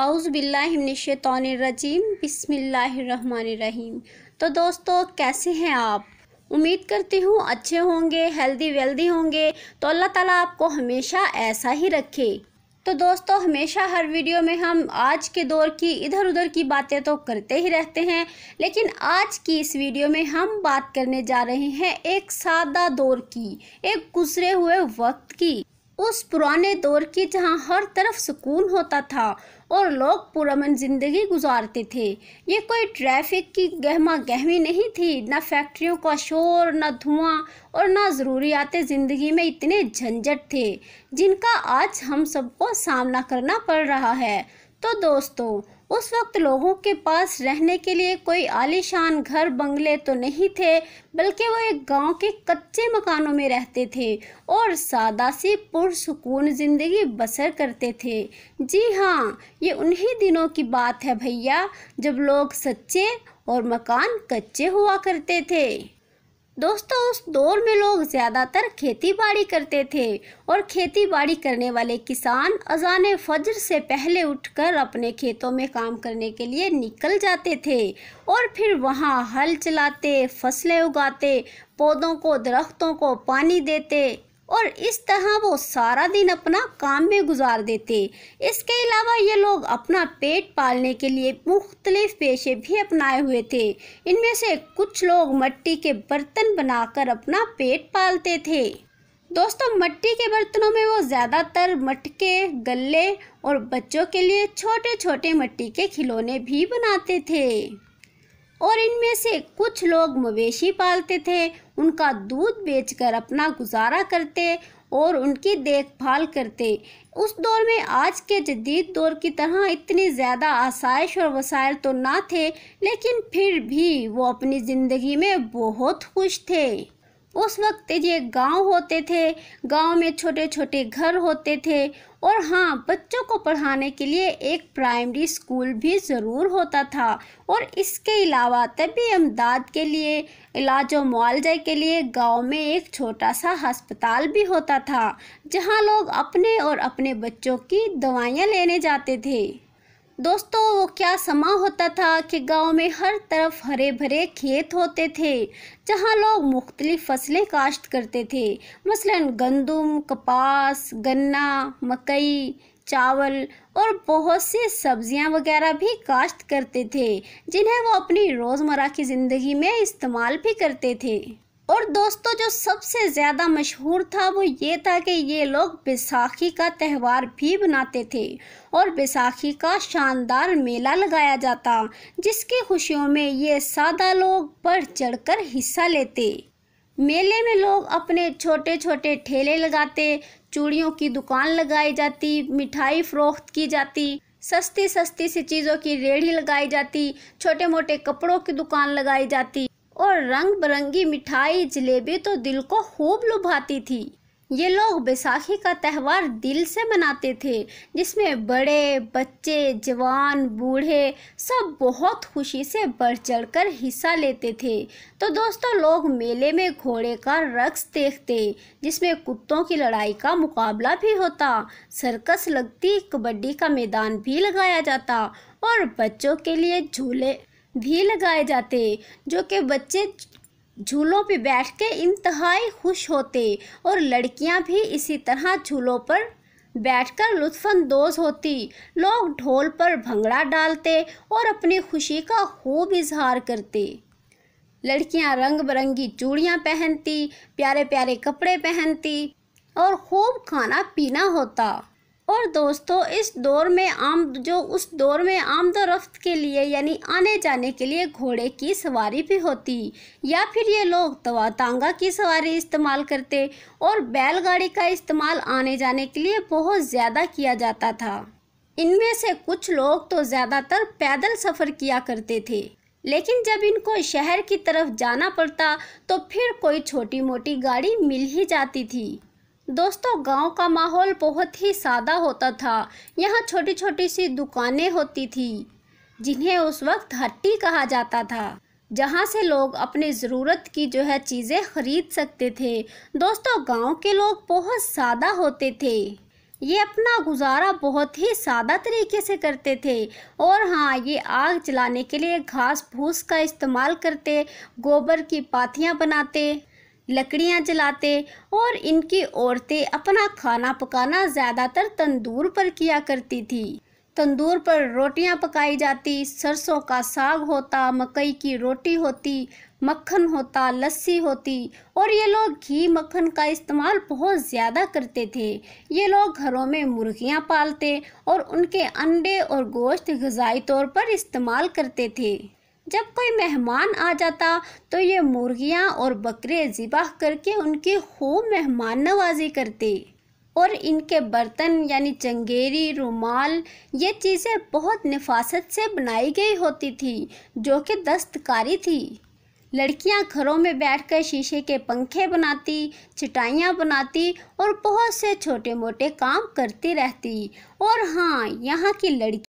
अउज़बिल्लाशैतरजीम बिसमीम तो दोस्तों कैसे हैं आप उम्मीद करती हूँ अच्छे होंगे हेल्दी वेल्दी होंगे तो अल्लाह ताला आपको हमेशा ऐसा ही रखे तो दोस्तों हमेशा हर वीडियो में हम आज के दौर की इधर उधर की बातें तो करते ही रहते हैं लेकिन आज की इस वीडियो में हम बात करने जा रहे हैं एक सादा दौर की एक गुजरे हुए वक्त की उस पुराने दौर की जहां हर तरफ सुकून होता था और लोग पुरमन ज़िंदगी गुजारते थे ये कोई ट्रैफिक की गहमा गहमी नहीं थी ना फैक्ट्रियों का शोर ना धुआं और ना जरूरियात ज़िंदगी में इतने झंझट थे जिनका आज हम सबको सामना करना पड़ रहा है तो दोस्तों उस वक्त लोगों के पास रहने के लिए कोई आलीशान घर बंगले तो नहीं थे बल्कि वो एक गांव के कच्चे मकानों में रहते थे और सादा से पुरसकून ज़िंदगी बसर करते थे जी हाँ ये उन्हीं दिनों की बात है भैया जब लोग सच्चे और मकान कच्चे हुआ करते थे दोस्तों उस दौर में लोग ज़्यादातर खेतीबाड़ी करते थे और खेतीबाड़ी करने वाले किसान अजान फजर से पहले उठकर अपने खेतों में काम करने के लिए निकल जाते थे और फिर वहाँ हल चलाते फसलें उगाते पौधों को दरख्तों को पानी देते और इस तरह वो सारा दिन अपना काम में गुजार देते इसके अलावा ये लोग अपना पेट पालने के लिए मुख्तलिफ पेशे भी अपनाए हुए थे इनमें से कुछ लोग मट्टी के बर्तन बनाकर अपना पेट पालते थे दोस्तों मट्टी के बर्तनों में वो ज़्यादातर मटके गले और बच्चों के लिए छोटे छोटे मट्टी के खिलौने भी बनाते थे और इनमें से कुछ लोग मवेशी पालते थे उनका दूध बेचकर अपना गुजारा करते और उनकी देखभाल करते उस दौर में आज के जदीद दौर की तरह इतनी ज़्यादा आसाइश और वसायल तो ना थे लेकिन फिर भी वो अपनी ज़िंदगी में बहुत खुश थे उस वक्त ये गांव होते थे गांव में छोटे छोटे घर होते थे और हाँ बच्चों को पढ़ाने के लिए एक प्राइमरी स्कूल भी ज़रूर होता था और इसके अलावा तभी अमदाद के लिए इलाज और मुआवजे के लिए गांव में एक छोटा सा हस्पताल भी होता था जहां लोग अपने और अपने बच्चों की दवाइयाँ लेने जाते थे दोस्तों वो क्या समा होता था कि गांव में हर तरफ हरे भरे खेत होते थे जहां लोग मुख्तलिफ़ फसलें काश्त करते थे मसलन गंदम कपास गन्ना मकई चावल और बहुत सी सब्जियां वगैरह भी काश्त करते थे जिन्हें वो अपनी रोज़मर्रा की ज़िंदगी में इस्तेमाल भी करते थे और दोस्तों जो सबसे ज़्यादा मशहूर था वो ये था कि ये लोग बैसाखी का त्यौहार भी मनाते थे और बैसाखी का शानदार मेला लगाया जाता जिसकी खुशियों में ये सादा लोग बढ़ चढ़कर हिस्सा लेते मेले में लोग अपने छोटे छोटे ठेले लगाते चूड़ियों की दुकान लगाई जाती मिठाई फरोख्त की जाती सस्ती सस्ती सी चीज़ों की रेहड़ी लगाई जाती छोटे मोटे कपड़ों की दुकान लगाई जाती और रंग बिरंगी मिठाई जलेबी तो दिल को खूब लुभाती थी ये लोग बैसाखी का त्यौहार दिल से मनाते थे जिसमें बड़े बच्चे जवान बूढ़े सब बहुत खुशी से बढ़ चढ़कर हिस्सा लेते थे तो दोस्तों लोग मेले में घोड़े का रक्स देखते जिसमें कुत्तों की लड़ाई का मुकाबला भी होता सर्कस लगती कबड्डी का मैदान भी लगाया जाता और बच्चों के लिए झूले भी लगाए जाते जो कि बच्चे झूलों पर बैठ के इंतहाई खुश होते और लड़कियां भी इसी तरह झूलों पर बैठकर लुत्फानंदोज होती लोग ढोल पर भंगड़ा डालते और अपनी खुशी का खूब इजहार करते लड़कियां रंग बिरंगी चूड़ियां पहनती प्यारे प्यारे कपड़े पहनती और खूब खाना पीना होता और दोस्तों इस दौर में आम जो उस दौर में आमदोरफ्त के लिए यानी आने जाने के लिए घोड़े की सवारी भी होती या फिर ये लोग तवातांगा की सवारी इस्तेमाल करते और बैलगाड़ी का इस्तेमाल आने जाने के लिए बहुत ज़्यादा किया जाता था इनमें से कुछ लोग तो ज़्यादातर पैदल सफ़र किया करते थे लेकिन जब इनको शहर की तरफ जाना पड़ता तो फिर कोई छोटी मोटी गाड़ी मिल ही जाती थी दोस्तों गांव का माहौल बहुत ही सादा होता था यहाँ छोटी छोटी सी दुकानें होती थी जिन्हें उस वक्त हट्टी कहा जाता था जहाँ से लोग अपनी ज़रूरत की जो है चीज़ें खरीद सकते थे दोस्तों गांव के लोग बहुत सादा होते थे ये अपना गुजारा बहुत ही सादा तरीके से करते थे और हाँ ये आग जलाने के लिए घास फूस का इस्तेमाल करते गोबर की पाथियाँ बनाते लकड़ियाँ जलाते और इनकी औरतें अपना खाना पकाना ज़्यादातर तंदूर पर किया करती थी तंदूर पर रोटियां पकाई जाती सरसों का साग होता मकई की रोटी होती मक्खन होता लस्सी होती और ये लोग घी मक्खन का इस्तेमाल बहुत ज़्यादा करते थे ये लोग घरों में मुर्गियां पालते और उनके अंडे और गोश्त गजाई तौर पर इस्तेमाल करते थे जब कोई मेहमान आ जाता तो ये मुर्गियाँ और बकरे ज़िबाह करके उनकी खूब मेहमान नवाजी करते और इनके बर्तन यानी चंगेरी रुमाल ये चीज़ें बहुत नफासत से बनाई गई होती थी जो कि दस्तकारी थी लड़कियां घरों में बैठकर शीशे के पंखे बनाती चटाइयाँ बनाती और बहुत से छोटे मोटे काम करती रहती और हाँ यहाँ की लड़की